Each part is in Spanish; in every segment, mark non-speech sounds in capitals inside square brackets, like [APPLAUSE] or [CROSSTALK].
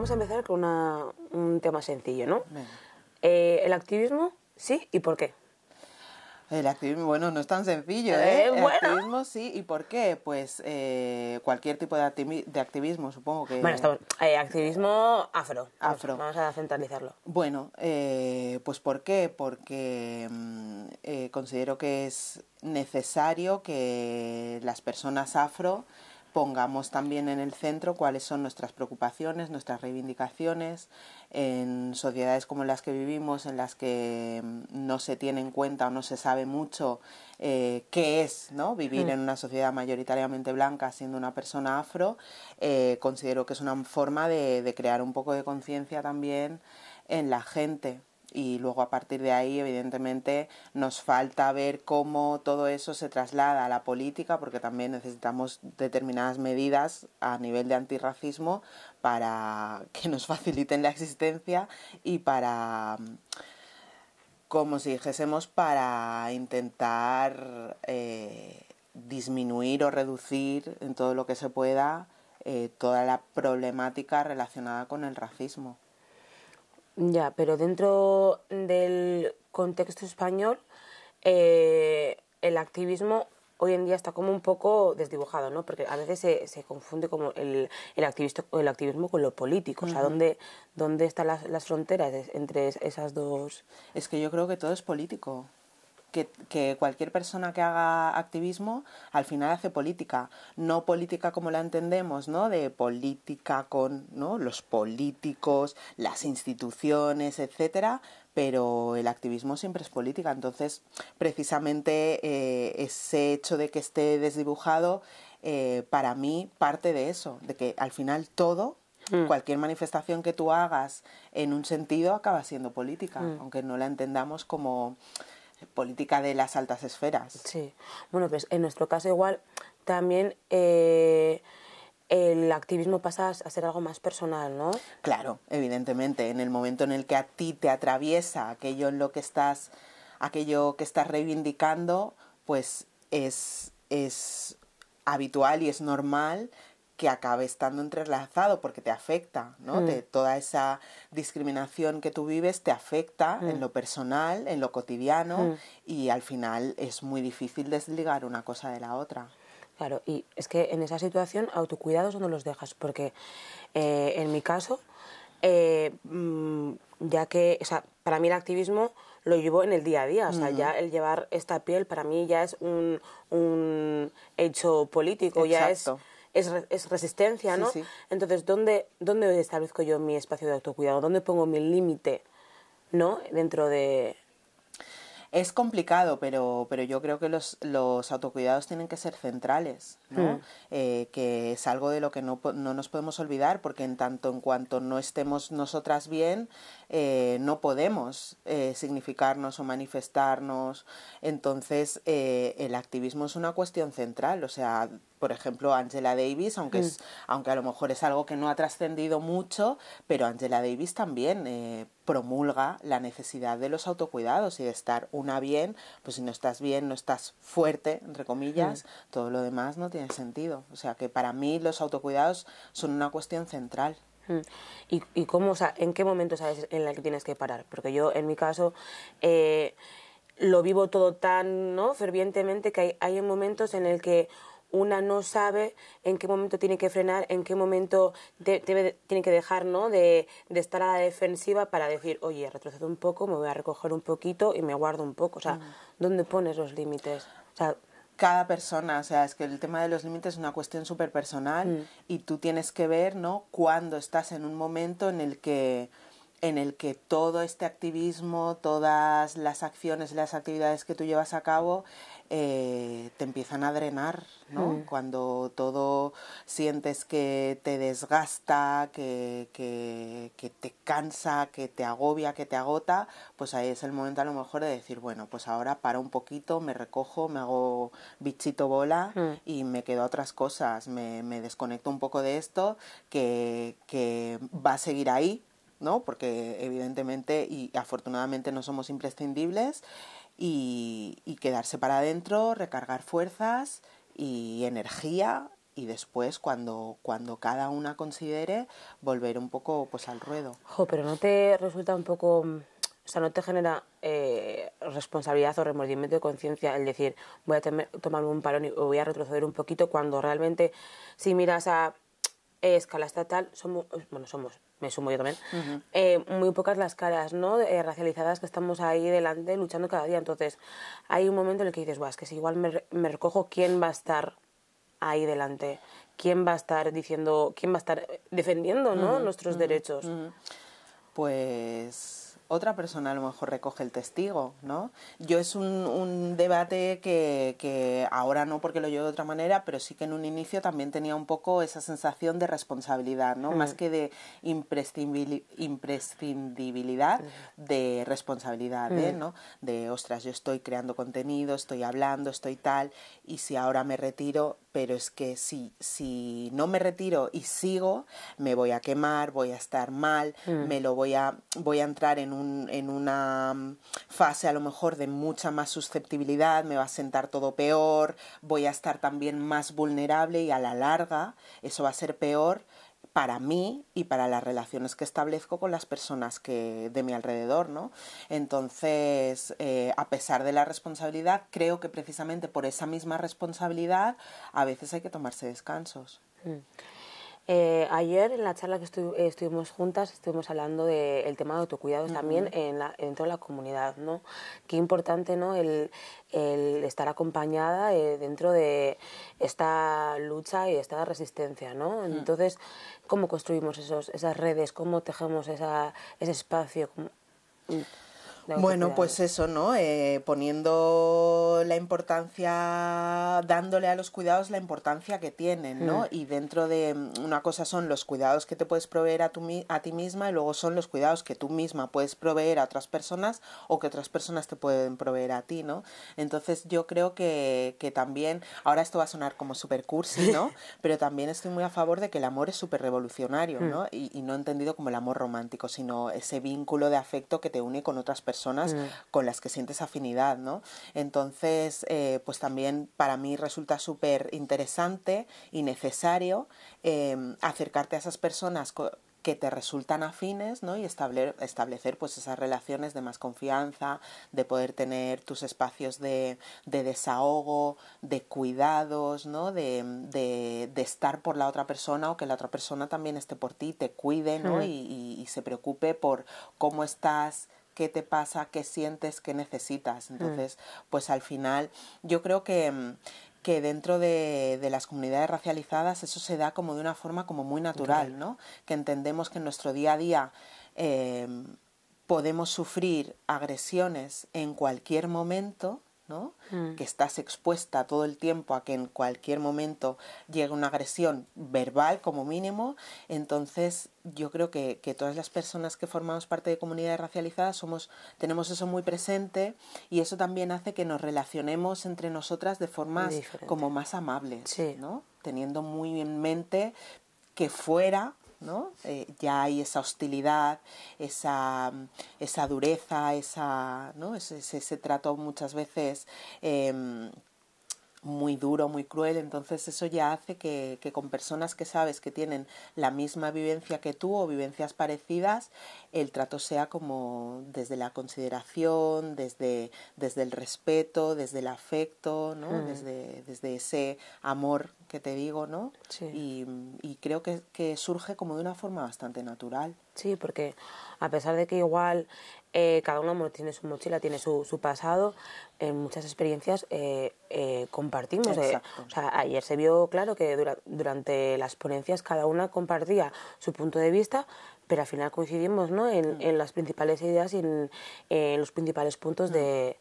vamos a empezar con un tema sencillo, ¿no? Eh, ¿El activismo sí y por qué? El activismo, bueno, no es tan sencillo, ¿eh? eh bueno. El activismo sí, ¿y por qué? Pues eh, cualquier tipo de, activismo, supongo que... Bueno, estamos... activismo afro. Afro. Vamos, a centralizarlo. Bueno, pues ¿por qué? Porque mm, considero que es necesario que las personas afro pongamos también en el centro cuáles son nuestras preocupaciones, nuestras reivindicaciones en sociedades como las que vivimos, en las que mm, no se tiene en cuenta o no se sabe mucho eh, qué es ¿no? vivir en una sociedad mayoritariamente blanca siendo una persona afro, eh, considero que es una forma de, de crear un poco de conciencia también en la gente y luego a partir de ahí evidentemente nos falta ver cómo todo eso se traslada a la política porque también necesitamos determinadas medidas a nivel de antirracismo para [LAUGHS] que nos faciliten la existencia y para como si dijésemos para intentar eh, disminuir o reducir en todo lo que se pueda eh, toda la problemática relacionada con el racismo. Ya, pero dentro del contexto español, eh, el activismo hoy en día está como un poco desdibujado, ¿no? Porque a veces se, se confunde como el, el, el activismo con lo político. O sea, ¿dónde, dónde están las fronteras entre esas dos...? Es que yo creo que todo es político que, cualquier persona que haga activismo al final hace política, no política como la entendemos, ¿no? De política con ¿no? los políticos, las instituciones, etcétera, pero el activismo siempre es política. Entonces, precisamente eh, ese hecho de que esté desdibujado, eh, para mí parte de eso, de que al final todo mm. Cualquier manifestación que tú hagas en un sentido acaba siendo política, mm. aunque no la entendamos como política de las altas esferas. Sí, bueno, pues en nuestro caso igual también eh, el activismo pasa a ser algo más personal, ¿no? Claro, evidentemente, en el momento en el que a ti te atraviesa aquello en lo que estás, aquello que estás reivindicando, pues es, es habitual y es normal que acabe estando entrelazado porque te afecta, ¿no? Mm. toda esa discriminación que tú vives te afecta mm. en lo personal, en lo cotidiano mm. y al final es muy difícil desligar una cosa de la otra. Claro, y es que en esa situación autocuidados no los dejas porque eh, en mi caso, eh, ya que, o sea, para mí el activismo lo llevo en el día a día. O sea, ya el llevar esta piel para mí ya es un, hecho político, ya es es, es resistencia, ¿no? Sí, Entonces, ¿dónde, ¿dónde establezco yo mi espacio de autocuidado? ¿Dónde pongo mi límite, ¿no? Dentro de... Es complicado, pero, pero yo creo que los, los autocuidados tienen que ser centrales, ¿no? Hmm. Eh, que es algo de lo que no, nos podemos olvidar, porque en tanto en cuanto no estemos nosotras bien, eh, no podemos eh, significarnos o manifestarnos. Entonces, el activismo es una cuestión central, o sea, por ejemplo, Angela Davis, aunque, mm. es, aunque a lo mejor es algo que no ha trascendido mucho, pero Angela Davis también eh, promulga la necesidad de los autocuidados y de estar una bien, pues si no estás bien, no estás fuerte, entre comillas, mm. todo lo demás no tiene sentido. O sea que para mí los autocuidados son una cuestión central. Mm. ¿Y, cómo, o sea, en qué momento sabes en el que tienes que parar? Porque yo, en mi caso, eh, lo vivo todo tan fervientemente que hay, hay momentos en el que una no sabe en qué momento tiene que frenar, en qué momento tiene que dejar de, estar a la defensiva para decir, oye, retrocedo un poco, me voy a recoger un poquito y me guardo un poco. O sea, mm. ¿dónde pones los límites? cada persona, o sea, es que el tema de los límites es una cuestión súper personal mm. y tú tienes que ver, ¿no? Cuando estás en un momento en el que en el que todo este activismo, todas las acciones, las actividades que tú llevas a cabo eh, te empiezan a drenar, ¿no? Mm. Cuando todo sientes que te desgasta, que, te cansa, que te agobia, que te agota, pues ahí es el momento a lo mejor de decir, bueno, pues ahora para un poquito, me recojo, me hago bichito bola mm. y me quedo a otras cosas, me, desconecto un poco de esto, que, que va a seguir ahí, ¿no? Porque evidentemente y afortunadamente no somos imprescindibles y, quedarse para adentro, recargar fuerzas y energía y después cuando, cuando cada una considere volver un poco pues al ruedo. pero no te resulta un poco, no te genera eh, responsabilidad o remordimiento de conciencia el decir voy a tomarme un parón y voy a retroceder un poquito cuando realmente si miras a escala estatal somos, bueno, somos, me sumo yo también, eh, muy pocas las caras ¿no? Eh, racializadas que estamos ahí delante luchando cada día. Entonces, hay un momento en el que dices, es que si igual me, recojo, ¿quién va a estar ahí delante? ¿Quién va a estar diciendo, quién va a estar defendiendo ¿no? nuestros derechos? Pues otra persona a lo mejor recoge el testigo, ¿no? Yo es un, debate que, ahora no porque lo llevo de otra manera, pero sí que en un inicio también tenía un poco esa sensación de responsabilidad, ¿no? Mm. Más que de imprescindibilidad, de responsabilidad, ¿eh? mm. ¿no? De, ostras, yo estoy creando contenido, estoy hablando, estoy tal, y si ahora me retiro, pero es que si, si no me retiro y sigo, me voy a quemar, voy a estar mal, mm. me lo voy a, voy a entrar en un en una mm, fase a lo mejor de mucha más susceptibilidad, me va a sentar todo peor, voy a estar también más vulnerable y a la larga eso va a ser peor para mí y para las relaciones que establezco con las personas que de mi alrededor, ¿no? Entonces, eh, a pesar de la responsabilidad, creo que precisamente por esa misma responsabilidad a veces hay que tomarse descansos. Mm. Eh, ayer en la charla que eh, estuvimos juntas estuvimos hablando del tema de autocuidado también en la, dentro de la comunidad, ¿no? Qué importante, ¿no? El, estar acompañada eh, dentro de esta lucha y esta resistencia, ¿no? Entonces, ¿cómo construimos esos, esas redes? ¿Cómo tejemos ese espacio? Bueno, pues eso, ¿no? Eh, poniendo la importancia, dándole a los cuidados la importancia que tienen, ¿no? Mm. Y dentro de mm, una cosa son los cuidados que te puedes proveer a, tu, a ti misma y luego son los cuidados que tú misma puedes proveer a otras personas o que otras personas te pueden proveer a ti, ¿no? Entonces yo creo que, también, ahora esto va a sonar como super cursi, ¿no? [LAUGHS] Pero también estoy muy a favor de que el amor es súper revolucionario, ¿no? Mm. Y, y no entendido como el amor romántico, sino ese vínculo de afecto que te une con otras personas personas mm. con las que sientes afinidad, ¿no? Entonces, eh, pues también para mí resulta súper interesante y necesario em, acercarte a esas personas que te resultan afines, ¿no? Y establecer, establecer pues esas relaciones de más confianza, de poder tener tus espacios de, desahogo, de cuidados, ¿no? De, estar por la otra persona o que la otra persona también esté por ti, te cuide, ¿no? Mm. y se preocupe por cómo estás qué te pasa, qué sientes, qué necesitas. Mm. Entonces, pues al final yo creo que, mm, que dentro de, de, las comunidades racializadas eso se da como de una forma como muy natural, ¿no? Que entendemos que en nuestro día a día em, podemos sufrir agresiones en cualquier momento Mm. Que estás expuesta todo el tiempo a que en cualquier momento llegue una agresión verbal como mínimo. Entonces, yo creo que, todas las personas que formamos parte de comunidades racializadas somos, tenemos eso muy presente y eso también hace que nos relacionemos entre nosotras de formas como más amables, Teniendo muy en mente que fuera ¿no? Eh, ya hay esa hostilidad, esa, dureza, esa, ese, trato muchas veces em, muy duro, muy cruel, entonces eso ya hace que, con personas que sabes que tienen la misma vivencia que tú o vivencias parecidas, el trato sea como desde la consideración, desde, desde el respeto, desde el afecto, ¿no? Mm. desde, desde ese amor que te digo, ¿no? Sí. Y, creo que, surge como de una forma bastante natural. Sí, porque a pesar de que igual eh, cada uno tiene su mochila, tiene su, pasado, en muchas experiencias eh, eh, compartimos. o sea, ayer se vio claro que durante las ponencias cada una compartía su punto de vista, pero al final coincidimos ¿no? en, mm. las principales ideas y en, los principales puntos mm. de,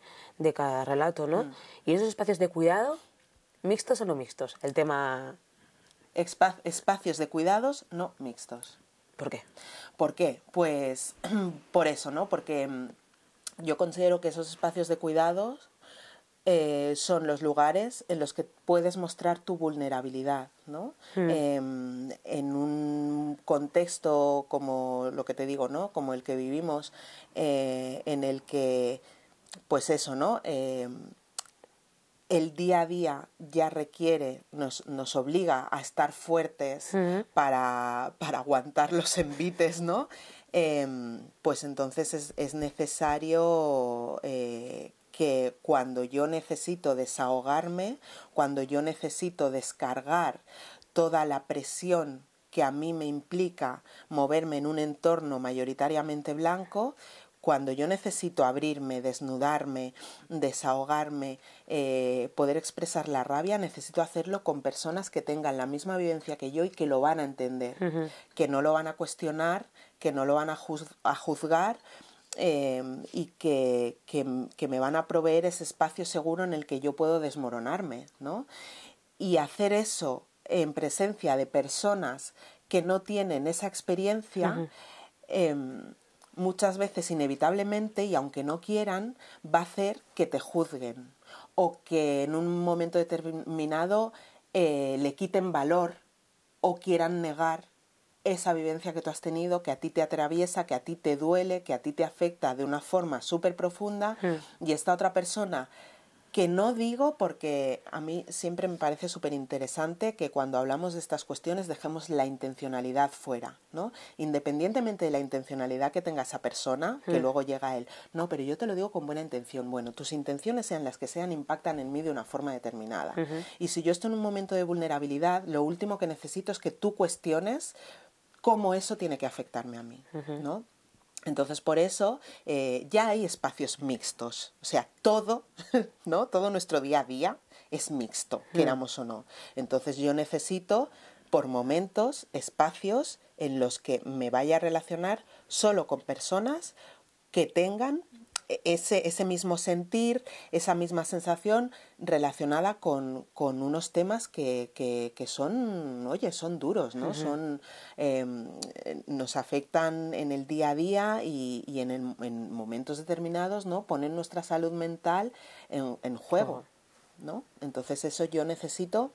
cada relato. ¿no? Mm. Y esos espacios de cuidado mixtos o no mixtos, el tema... espacios de cuidados no mixtos. ¿Por qué? ¿Por qué? Pues [CLEARS THROAT] por eso, ¿no? Porque mm, yo considero que esos espacios de cuidados eh, son los lugares en los que puedes mostrar tu vulnerabilidad, ¿no? Hmm. Em, en un contexto como lo que te digo, ¿no? Como el que vivimos, eh, en el que, pues eso, ¿no? Em, el día a día ya requiere, nos, obliga a estar fuertes para, aguantar los envites, ¿no? Em, pues entonces es, necesario eh, que cuando yo necesito desahogarme, cuando yo necesito descargar toda la presión que a mí me implica moverme en un entorno mayoritariamente blanco, cuando yo necesito abrirme, desnudarme, desahogarme, eh, poder expresar la rabia, necesito hacerlo con personas que tengan la misma vivencia que yo y que lo van a entender, que no lo van a cuestionar, que no lo van a, juzgar. Eh, y que, me van a proveer ese espacio seguro en el que yo puedo desmoronarme, ¿no? Y hacer eso en presencia de personas que no tienen esa experiencia, muchas veces inevitablemente, y aunque no quieran, va a hacer que te juzguen o que en un momento determinado eh, le quiten valor o quieran negar esa vivencia que tú has tenido, que a ti te atraviesa, que a ti te duele, que a ti te afecta de una forma súper profunda, hmm. y esta otra persona que no digo porque a mí siempre me parece súper interesante que cuando hablamos de estas cuestiones dejemos la intencionalidad fuera, ¿no? Independientemente de la intencionalidad que tenga esa persona, que mm. luego llega a él. No, pero yo te lo digo con buena intención. Bueno, tus intenciones sean las que sean, impactan en mí de una forma determinada. Y si yo estoy en un momento de vulnerabilidad, lo último que necesito es que tú cuestiones cómo eso tiene que afectarme a mí, ¿no? Entonces, por eso eh, ya hay espacios mixtos. O sea, todo, [LAUGHS] ¿no? Todo nuestro día a día es mixto, mm. queramos o no. Entonces, yo necesito, por momentos, espacios en los que me vaya a relacionar solo con personas que tengan e-, ese, mismo sentir, esa misma sensación relacionada con, con unos temas que, son, oye, son duros, ¿no? Son, em, nos afectan en el día a día y, en, en, momentos determinados, ¿no? Ponen nuestra salud mental en, juego, ¿no? Entonces eso yo necesito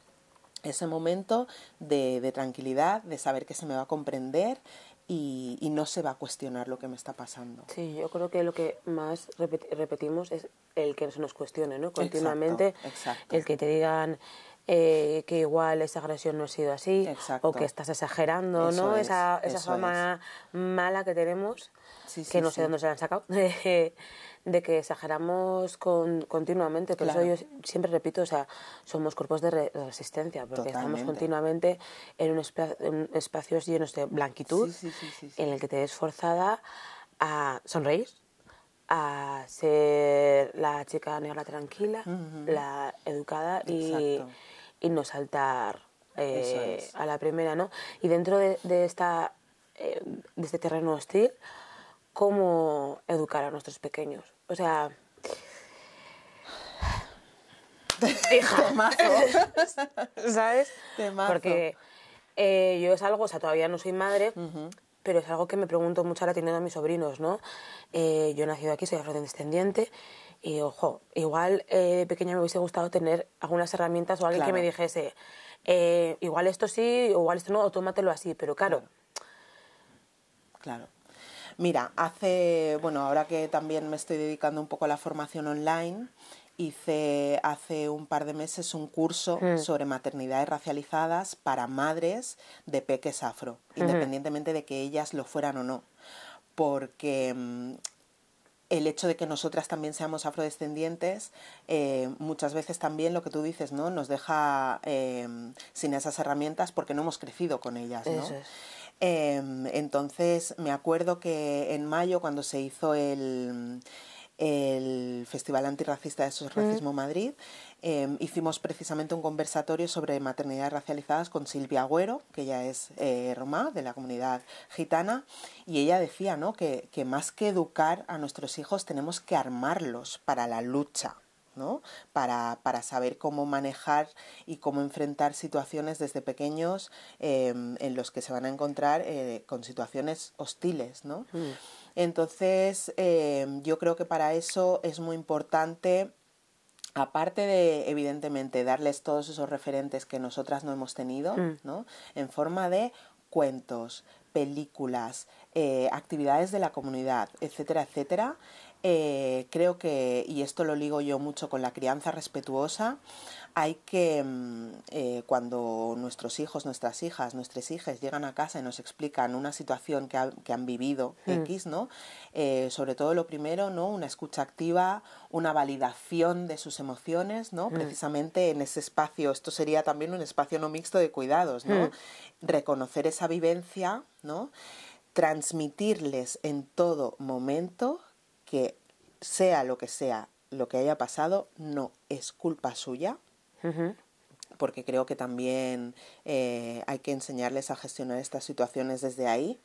ese momento de, de, tranquilidad, de saber que se me va a comprender y, no se va a cuestionar lo que me está pasando. Sí, yo creo que lo que más repetimos es el que se nos cuestione, ¿no? Continuamente, el que te digan eh, que igual esa agresión no ha sido así, o que estás exagerando, ¿no? esa esa fama mala que tenemos que no sé dónde se la han sacado, [LAUGHS] de, que exageramos continuamente. Por eso yo siempre repito, o sea, somos cuerpos de, resistencia, porque estamos continuamente en, un espacio en espacios llenos de blanquitud, en el que te ves forzada a sonreír, a ser la chica negra tranquila, la educada y, y no saltar eh, a la primera, ¿no? Y dentro de, esta, eh, de este terreno hostil, cómo educar a nuestros pequeños. O sea, hija, [LAUGHS] ¿sabes? Porque eh, yo es algo, o sea, todavía no soy madre, pero es algo que me pregunto mucho ahora teniendo a mis sobrinos, ¿no? Eh, yo he nacido aquí, soy afrodescendiente. Y ojo, igual eh, de pequeña me hubiese gustado tener algunas herramientas o alguien que me dijese, igual esto sí, igual esto no, o tómatelo así, pero claro. Claro. Mira, hace, bueno, ahora que también me estoy dedicando un poco a la formación online, hice hace un par de meses un curso hmm. sobre maternidades racializadas para madres de peques afro, hmm. independientemente de que ellas lo fueran o no, porque mm, el hecho de que nosotras también seamos afrodescendientes, eh, muchas veces también lo que tú dices, ¿no? Nos deja eh, sin esas herramientas porque no hemos crecido con ellas, ¿no? Em, entonces me acuerdo que en mayo cuando se hizo el, el Festival Antirracista de Sosracismo mm. Madrid, em, hicimos precisamente un conversatorio sobre maternidades racializadas con Silvia Agüero, que ella es eh, de la comunidad gitana, y ella decía ¿no? que más que educar a nuestros hijos tenemos que armarlos para la lucha para, saber cómo manejar y cómo enfrentar situaciones desde pequeños em, en los que se van a encontrar eh, con situaciones hostiles. Mm. Entonces, em, yo creo que para eso es muy importante aparte de, evidentemente, darles todos esos referentes que nosotras no hemos tenido, mm. ¿no? En forma de cuentos, películas, eh, actividades de la comunidad, etcétera, etcétera, eh, creo que, y esto lo ligo yo mucho con la crianza respetuosa, hay que, mm, eh, cuando nuestros hijos, nuestras hijas, nuestros hijas llegan a casa y nos explican una situación que, han vivido hmm. X, ¿no? Eh, sobre todo lo primero, ¿no? Una escucha activa, una validación de sus emociones, ¿no? Hmm. Precisamente en ese espacio, esto sería también un espacio no mixto de cuidados, ¿no? Hmm. Reconocer esa vivencia, ¿no? Transmitirles en todo momento que sea lo que sea, lo que haya pasado, no es culpa suya. Porque creo que también eh, hay que enseñarles a gestionar estas situaciones desde ahí.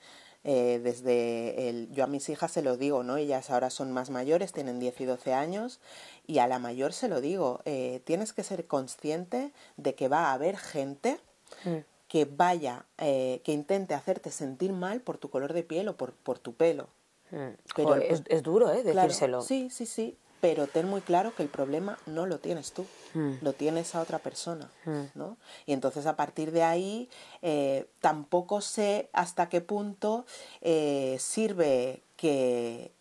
Eh, desde el, yo a mis hijas se lo digo, ¿no? Ellas ahora son más mayores, tienen 10 y 12 años, y a la mayor se lo digo, eh, tienes que ser consciente de que va a haber gente mm. que vaya, que intente hacerte sentir mal por tu color de piel o por, por tu pelo. Mm. Pero, pues es, duro, ¿eh? Decírselo. sí, sí, sí. Pero ten muy claro que el problema no lo tienes tú, mm. lo tiene esa otra persona, mm. ¿no? Y entonces a partir de ahí eh, tampoco sé hasta qué punto eh, sirve que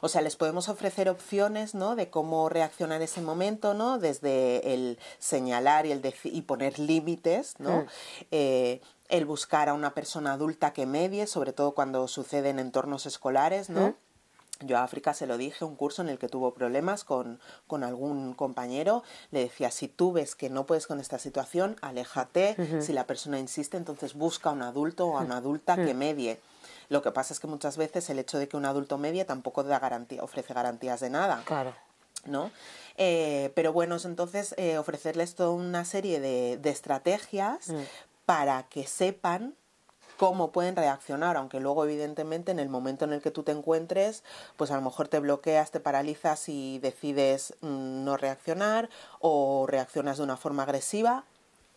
o sea, les podemos ofrecer opciones, ¿no? De cómo reaccionar ese momento, ¿no? Desde el señalar y, el y poner límites, ¿no? Mm. Eh, el buscar a una persona adulta que medie, sobre todo cuando sucede en entornos escolares, ¿no? Mm. Yo a África se lo dije, un curso en el que tuvo problemas con, algún compañero, le decía, si tú ves que no puedes con esta situación, aléjate, si la persona insiste, entonces busca a un adulto o a una adulta mm. que medie. Lo que pasa es que muchas veces el hecho de que un adulto media tampoco da ofrece garantías de nada. Claro. ¿No? Eh, pero bueno, entonces eh, ofrecerles toda una serie de, de estrategias mm. para que sepan cómo pueden reaccionar, aunque luego evidentemente en el momento en el que tú te encuentres, pues a lo mejor te bloqueas, te paralizas y decides mm, no reaccionar o reaccionas de una forma agresiva,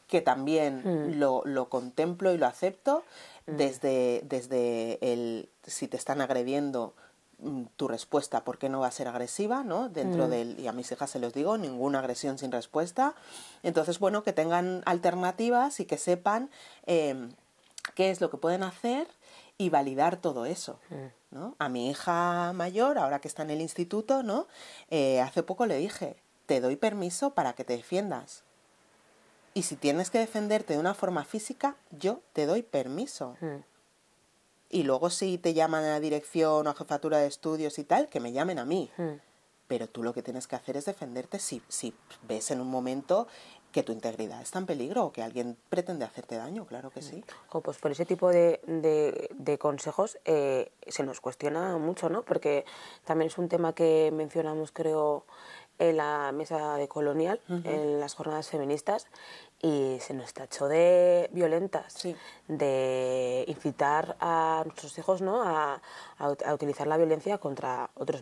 que también mm. lo, lo contemplo y lo acepto, desde, desde el si te están agrediendo mm, tu respuesta, ¿por qué no va a ser agresiva? ¿no? Dentro mm. del, y a mis hijas se los digo, ninguna agresión sin respuesta. Entonces, bueno, que tengan alternativas y que sepan em, qué es lo que pueden hacer y validar todo eso. Mm. ¿no? A mi hija mayor, ahora que está en el instituto, ¿no? Eh, hace poco le dije, te doy permiso para que te defiendas. Y si tienes que defenderte de una forma física, yo te doy permiso. Hmm. Y luego si te llaman a dirección o a jefatura de estudios y tal, que me llamen a mí. Hmm. Pero tú lo que tienes que hacer es defenderte si, ves en un momento que tu integridad está en peligro o que alguien pretende hacerte daño, claro que hmm. sí. O pues por ese tipo de, consejos eh, se nos cuestiona mucho, ¿no? Porque también es un tema que mencionamos, creo, en la mesa de colonial, en las jornadas feministas, y se nos tachó de violentas, de incitar a nuestros hijos a, utilizar la violencia contra otros,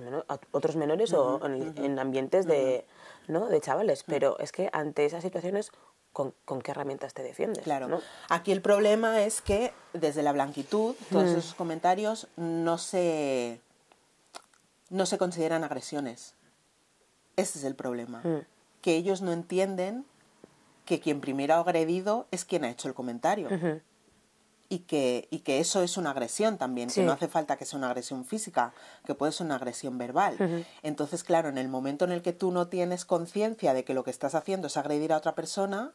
menores o en, ambientes de, ¿no? de chavales. Pero es que ante esas situaciones, con, qué herramientas te defiendes. Claro. Aquí el problema es que desde la blanquitud todos esos comentarios no se, no se consideran agresiones. Ese es el problema. Mm. Que ellos no entienden que quien primero ha agredido es quien ha hecho el comentario. y, que, y que eso es una agresión también, que no hace falta que sea una agresión física, que puede ser una agresión verbal. Entonces, claro, en el momento en el que tú no tienes conciencia de que lo que estás haciendo es agredir a otra persona,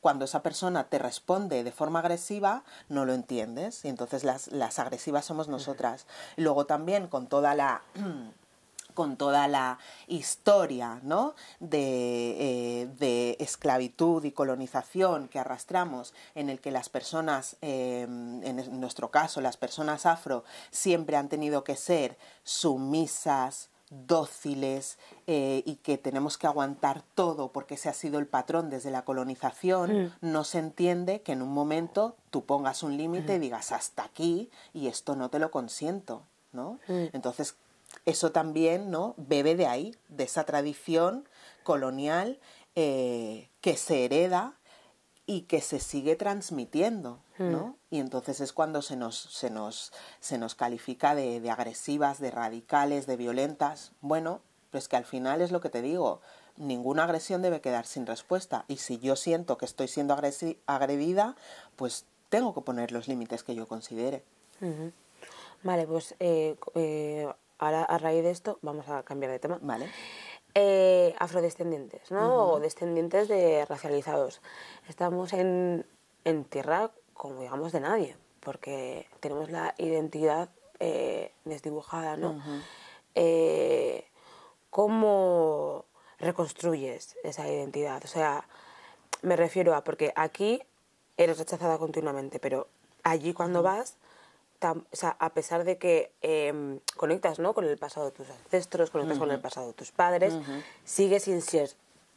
cuando esa persona te responde de forma agresiva, no lo entiendes. Y entonces las, agresivas somos nosotras. Luego también con toda la... [CLEARS THROAT] con toda la historia eh, de, esclavitud y colonización que arrastramos, en el que las personas, eh, en nuestro caso las personas afro, siempre han tenido que ser sumisas, dóciles eh, y que tenemos que aguantar todo porque ese ha sido el patrón desde la colonización, no se entiende que en un momento tú pongas un límite y digas hasta aquí y esto no te lo consiento. ¿no? Entonces, eso también ¿no? bebe de ahí, de esa tradición colonial eh, que se hereda y que se sigue transmitiendo, ¿no? Hmm. Y entonces es cuando se nos, se nos, se nos califica de, agresivas, de radicales, de violentas. Bueno, pues que al final es lo que te digo, ninguna agresión debe quedar sin respuesta. Y si yo siento que estoy siendo agredida, pues tengo que poner los límites que yo considere. Vale, pues eh, eh, ahora a raíz de esto vamos a cambiar de tema. Vale. Eh, afrodescendientes, ¿no? O descendientes de racializados. Estamos en, tierra como digamos de nadie, porque tenemos la identidad eh, desdibujada, ¿no? Eh, ¿Cómo reconstruyes esa identidad? O sea, me refiero a, porque aquí eres rechazada continuamente, pero allí cuando vas a pesar de que em, conectas ¿no? con el pasado de tus ancestros, conectas con el pasado de tus padres, sigues sin ser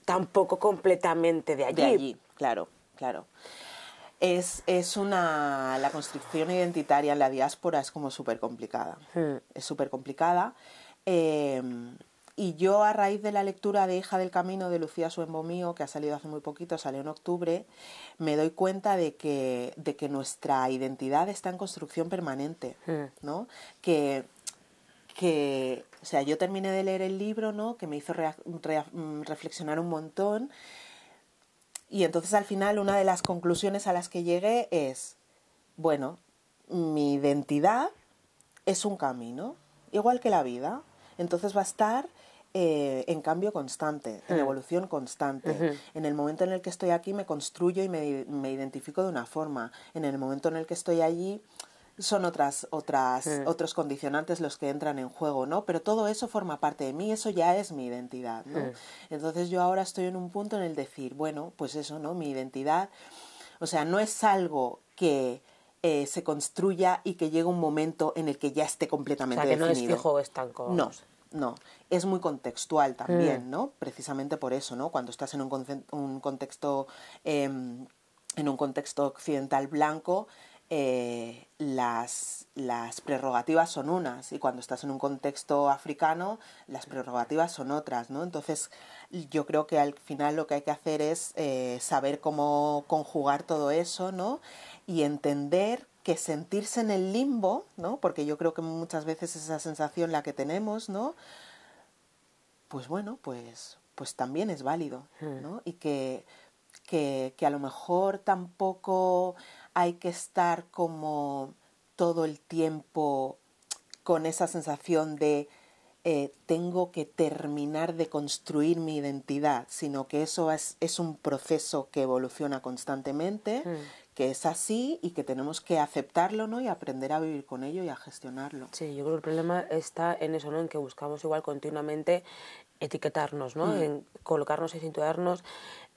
tampoco completamente de allí. claro, claro. Es, es, una. La construcción identitaria en la diáspora es como súper complicada. Hmm. Es súper complicada. Em, y yo a raíz de la lectura de Hija del Camino de Lucía Suembo mío, que ha salido hace muy poquito, salió en octubre, me doy cuenta de que, de que nuestra identidad está en construcción permanente, hmm. ¿no? Que, o sea, yo terminé de leer el libro, ¿no? Que me hizo mm, reflexionar un montón. Y entonces al final una de las conclusiones a las que llegué es, bueno, mi identidad es un camino, igual que la vida. Entonces va a estar eh, en cambio constante, en mm. evolución constante. En el momento en el que estoy aquí me construyo y me, me, identifico de una forma. En el momento en el que estoy allí son otras, otras, mm. otros condicionantes los que entran en juego, ¿no? Pero todo eso forma parte de mí, eso ya es mi identidad, ¿no? Mm. Entonces yo ahora estoy en un punto en el decir, bueno, pues eso, ¿no? Mi identidad, o sea, no es algo que eh, se construya y que llegue un momento en el que ya esté completamente definido. O sea, que no es fijo estanco. No, no, es muy contextual también, mm. ¿no? Precisamente por eso, ¿no? Cuando estás en un, contexto em, en un contexto occidental blanco, eh, las, prerrogativas son unas y cuando estás en un contexto africano las prerrogativas son otras, ¿no? Entonces yo creo que al final lo que hay que hacer es eh, saber cómo conjugar todo eso, ¿no? Y entender que sentirse en el limbo, ¿no? Porque yo creo que muchas veces esa sensación la que tenemos, ¿no? Pues bueno, pues, pues también es válido, hmm. ¿no? Y que, a lo mejor tampoco hay que estar como todo el tiempo con esa sensación de eh, tengo que terminar de construir mi identidad, sino que eso es, un proceso que evoluciona constantemente. Hmm que es así y que tenemos que aceptarlo ¿no? y aprender a vivir con ello y a gestionarlo. Sí, yo creo que el problema está en eso, ¿no? en que buscamos igual continuamente etiquetarnos, ¿no? Mm. en colocarnos y situarnos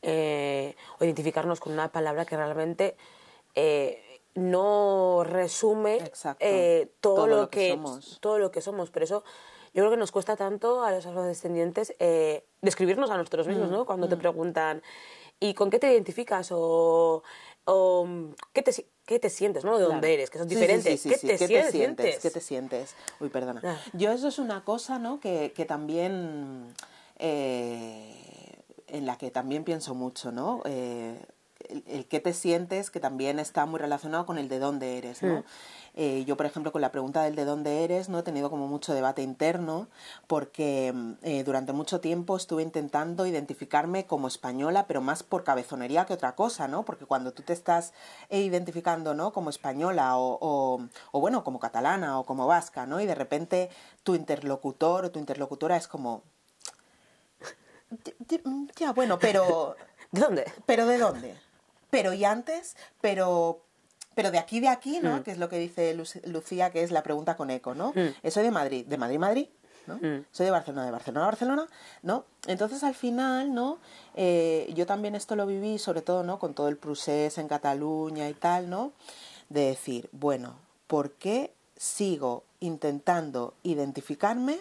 eh, o identificarnos con una palabra que realmente eh, no resume eh, todo, lo, que, somos. todo lo que somos. Por eso yo creo que nos cuesta tanto a los afrodescendientes describirnos a nosotros mismos, mm. ¿no? cuando te mm. preguntan... ¿Y con qué te identificas? O Mm, qué te, sientes, ¿no? De dónde eres, que son diferentes. Sí, sí, ¿Qué, te, sientes? ¿Qué te sientes? Uy, perdona. Ah. Yo eso es una cosa, ¿no? Que, que también... Eh, en la que también pienso mucho, ¿no? Eh, el, qué te sientes, que también está muy relacionado con el de dónde eres, ¿no? Eh, yo, por ejemplo, con la pregunta del de dónde eres, no he tenido como mucho debate interno porque mm, eh, durante mucho tiempo estuve intentando identificarme como española, pero más por cabezonería que otra cosa, ¿no? Porque cuando tú te estás eh, identificando, ¿no? Como española o, o bueno, como catalana o como vasca, ¿no? Y de repente tu interlocutor o tu interlocutora es como... Ya, bueno, pero... [LAUGHS] ¿De dónde? ¿Pero de dónde? pero y antes, pero, pero de aquí, de aquí, ¿no? Mm. Que es lo que dice Lucía, que es la pregunta con eco, ¿no? Mm. Soy de Madrid, de Madrid, Madrid, ¿no? Mm. Soy de Barcelona, de Barcelona, Barcelona, ¿no? Entonces al final, ¿no? Eh, yo también esto lo viví, sobre todo, ¿no? Con todo el procés en Cataluña y tal, ¿no? De decir, bueno, ¿por qué sigo intentando identificarme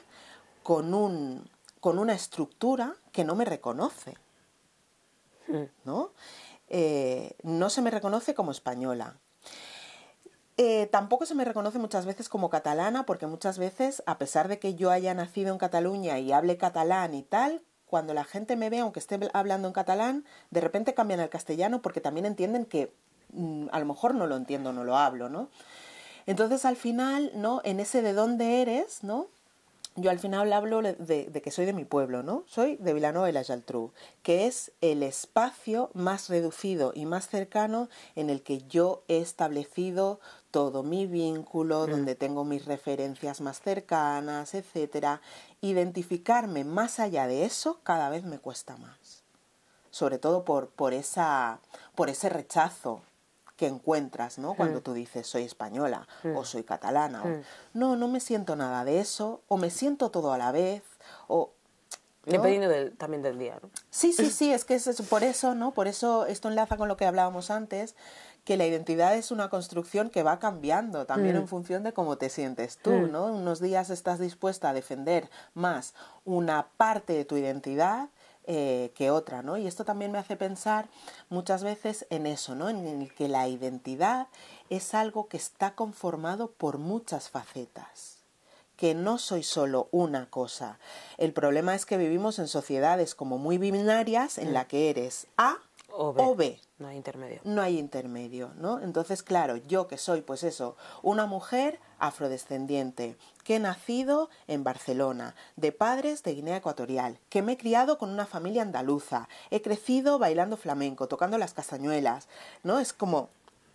con un con una estructura que no me reconoce? ¿No? Eh, no se me reconoce como española. Eh, tampoco se me reconoce muchas veces como catalana, porque muchas veces, a pesar de que yo haya nacido en Cataluña y hable catalán y tal, cuando la gente me ve, aunque esté hablando en catalán, de repente cambian al castellano porque también entienden que mm, a lo mejor no lo entiendo, no lo hablo, ¿no? Entonces al final, ¿no? En ese de dónde eres, ¿no? yo al final hablo de, que soy de mi pueblo, ¿no? Soy de Vilanova y la Yaltrú, que es el espacio más reducido y más cercano en el que yo he establecido todo mi vínculo, mm. donde tengo mis referencias más cercanas, etcétera. Identificarme más allá de eso cada vez me cuesta más. Sobre todo por, por, esa, por ese rechazo que encuentras, ¿no? Cuando mm. tú dices soy española o mm. soy catalana, o, mm. no, no me siento nada de eso, o me siento todo a la vez, o Dependiendo del, también del día, ¿no? Sí, sí, [LAUGHS] sí, es que es, por eso, ¿no? Por eso esto enlaza con lo que hablábamos antes, que la identidad es una construcción que va cambiando también en función de cómo te sientes tú, ¿no? Unos días estás dispuesta a defender más una parte de tu identidad eh, que otra, ¿no? Y esto también me hace pensar muchas veces en eso, ¿no? En que la identidad es algo que está conformado por muchas facetas que no soy solo una cosa. El problema es que vivimos en sociedades como muy binarias en mm. la que eres A o B. o B. No hay intermedio. No hay intermedio, ¿no? Entonces, claro, yo que soy, pues eso, una mujer afrodescendiente, que he nacido en Barcelona, de padres de Guinea Ecuatorial, que me he criado con una familia andaluza, he crecido bailando flamenco, tocando las castañuelas, ¿no? Es como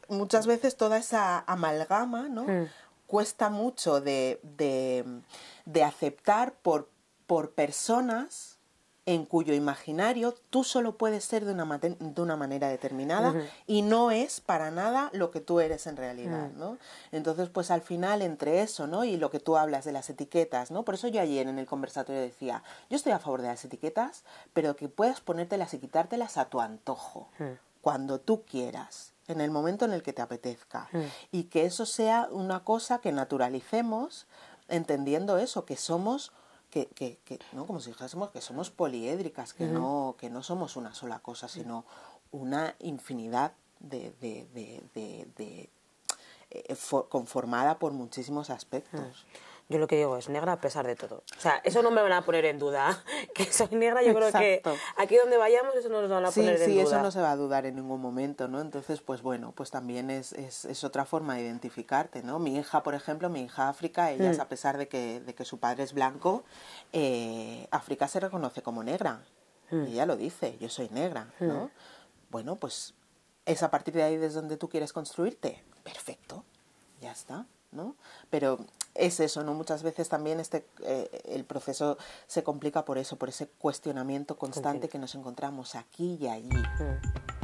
muchas veces toda esa amalgama, ¿no? Hmm. Cuesta mucho de, aceptar por, por personas en cuyo imaginario tú solo puedes ser de una, de una manera determinada y no es para nada lo que tú eres en realidad, mm. Entonces, pues al final entre eso, ¿no? Y lo que tú hablas de las etiquetas, ¿no? Por eso yo ayer en el conversatorio decía, yo estoy a favor de las etiquetas, pero que puedas ponértelas y quitártelas a tu antojo, mm. cuando tú quieras en el momento en el que te apetezca mm. y que eso sea una cosa que naturalicemos entendiendo eso, que somos que, que, ¿no? como si dijésemos que somos poliédricas, que, no, que no somos una sola cosa, sino una infinidad de, eh, conformada por muchísimos aspectos yo lo que digo es negra a pesar de todo. O sea, eso no me van a poner en duda. [LAUGHS] Que soy negra, yo creo que aquí donde vayamos eso no nos van a poner en duda. Sí, eso no se va a dudar en ningún momento, ¿no? Entonces, pues bueno, pues también es, otra forma de identificarte, ¿no? Mi hija, por ejemplo, mi hija África, ella, es mm. a pesar de que, de que su padre es blanco, eh, África se reconoce como negra. Mm. ella lo dice, yo soy negra, mm. ¿no? Bueno, pues es a partir de ahí desde donde tú quieres construirte. Perfecto, ya está. ¿no? Pero es eso, ¿no? Muchas veces también este, eh, el proceso se complica por eso, por ese cuestionamiento constante que nos encontramos aquí y allí. Mm.